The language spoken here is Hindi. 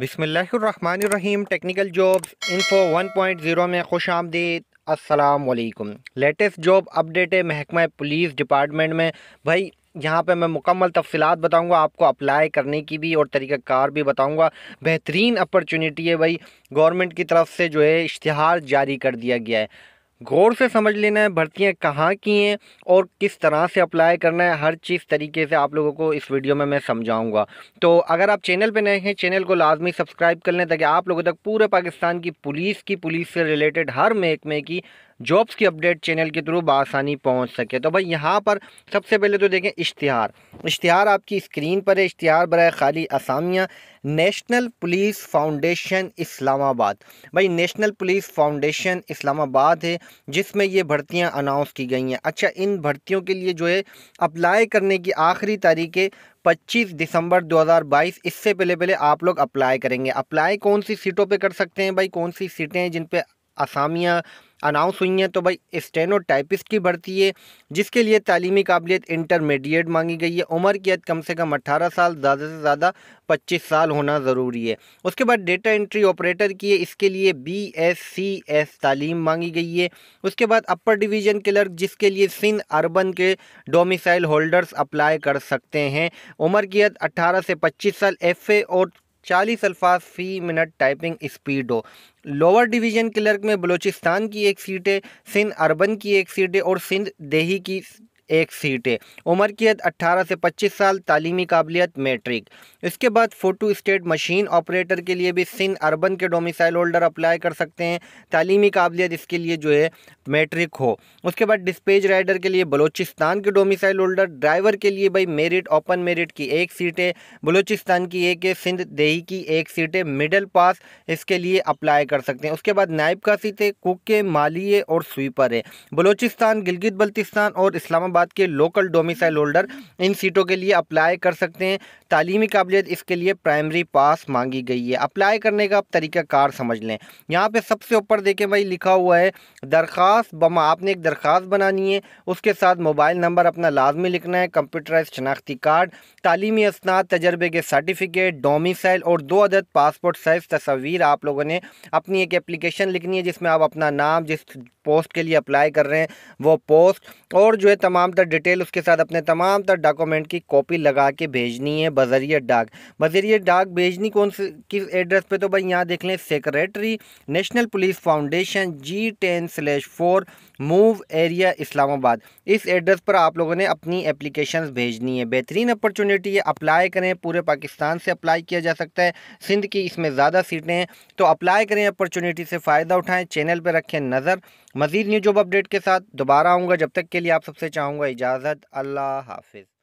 बिसमीम टेक्निकल जॉब्स इन्फो 1.0 में खुश आमदीद असलकुम लेटेस्ट जॉब अपडेट है महकमा पुलिस डिपार्टमेंट में भाई यहाँ पे मैं मुकम्मल तफसीत बताऊँगा आपको अप्लाई करने की भी और तरीक़ाकार भी बताऊँगा बेहतरीन अपॉर्चुनिटी है भाई गवर्नमेंट की तरफ से जो है इश्तहार जारी कर दिया गया है गौर से समझ लेना है भर्तियाँ कहाँ की हैं और किस तरह से अप्लाई करना है हर चीज़ तरीके से आप लोगों को इस वीडियो में मैं समझाऊंगा तो अगर आप चैनल पर नए हैं चैनल को लाजमी सब्सक्राइब कर लें ताकि आप लोगों तक पूरे पाकिस्तान की पुलिस की पुलिस से रिलेटेड हर महकमे की जॉब्स की अपडेट चैनल के थ्रू बसानी पहुंच सके तो भाई यहाँ पर सबसे पहले तो देखें इश्तहार इश्तहार आपकी स्क्रीन पर है इश्तहार बर खाली असामिया नेशनल पुलिस फाउंडेशन इस्लामाबाद भाई नेशनल पुलिस फाउंडेशन इस्लामाबाद है जिसमें ये भर्तियाँ अनाउंस की गई हैं अच्छा इन भर्तियों के लिए जो है अप्लाई करने की आखिरी तारीख है 25 दिसंबर 2022 इससे पहले पहले आप लोग अप्लाई करेंगे अप्लाई कौन सी सीटों पे कर सकते हैं भाई कौन सी सीटें हैं जिन पे असामियाँ अनाउंस हुई हैं तो भाई स्टेनो टाइपिस्ट की भर्ती है जिसके लिए तालीमी काबिलियत इंटरमीडिएट मांगी गई है उम्र की हद कम से कम अट्ठारह साल ज़्यादा से ज़्यादा पच्चीस साल होना ज़रूरी है उसके बाद डेटा एंट्री ऑपरेटर की है इसके लिए बी एस सी एस तालीम मांगी गई है उसके बाद अपर डिवीज़न क्लर्क जिसके लिए सिंध अरबन के डोमिसाइल होल्डर्स अप्लाई कर सकते हैं उम्र की हद अट्ठारह से पच्चीस साल एफ और चालीस अल्फाज फी मिनट टाइपिंग स्पीड हो लोअर डिवीज़न क्लर्क में बलूचिस्तान की एक सीट है सिंध अरबन की एक सीट है और सिंध देही की एक सीटें उम्र की हद अट्ठारह से पच्चीस साल तालीमी काबिलियत मेट्रिक इसके बाद फोटो स्टेट मशीन ऑपरेटर के लिए भी सिंध अर्बन के डोमिसाइल होल्डर अप्लाई कर सकते हैं तालीमी काबिलियत इसके लिए जो है मेट्रिक हो उसके बाद डिस्पेज राइडर के लिए बलोचिस्तान के डोमिसाइल होल्डर ड्राइवर के लिए भाई मेरिट ओपन मेरिट की एक सीटें बलोचिस्तान की एक है सिंध देही की एक सीटें मिडल पास इसके लिए अप्लाई कर सकते हैं उसके बाद नायब का सीटें कुक के और स्वीपर है बलोचिस्तान गिलगित बल्तिस्तान और इस्लामा बात के लोकल डोमिसाइल होल्डर इन सीटों के लिए अप्लाई कर सकते हैं तालीमी काबिलियत इसके लिए प्राइमरी पास मांगी गई है अप्लाई करने का आप कार समझ लें यहाँ पे सबसे ऊपर देखें भाई लिखा हुआ है दरख्वास्त बमा आपने एक दरख्वास्त बनानी है उसके साथ मोबाइल नंबर अपना लाजमी लिखना है कंप्यूटराइज शनाख्ती कार्ड तालीमी असनाद तजर्बे के सर्टिफिकेट डोमिसाइल और दो अदद पासपोर्ट साइज़ तस्वीर आप लोगों ने अपनी एक एप्लीकेशन लिखनी है जिसमें आप अपना नाम जिस पोस्ट के लिए अप्लाई कर रहे हैं वो पोस्ट और जो है तमाम तमाम तर डिटेल उसके साथ अपने तमाम तर डॉक्यूमेंट की कॉपी लगा के भेजनी है बजरिए डाक बजरिए डाक भेजनी कौन से किस एड्रेस पे तो भाई यहाँ देख लें secretary national police foundation G ten slash four mauve area Islamabad इस एड्रेस पर आप लोगों ने अपनी एप्लीकेशन भेजनी है बेहतरीन अपॉर्चुनिटी है अप्लाई करें पूरे पाकिस्तान से अप्लाई किया जा सकता है सिंध की इसमें ज़्यादा सीटें हैं तो अप्लाई करें अपॉर्चुनिटी से फ़ायदा उठाएँ चैनल पर रखें नज़र मज़ीद न्यूज जॉब अपडेट के साथ दोबारा आऊँगा जब तक के लिए आप सबसे चाहूँगा इजाज़त अल्लाह हाफिज़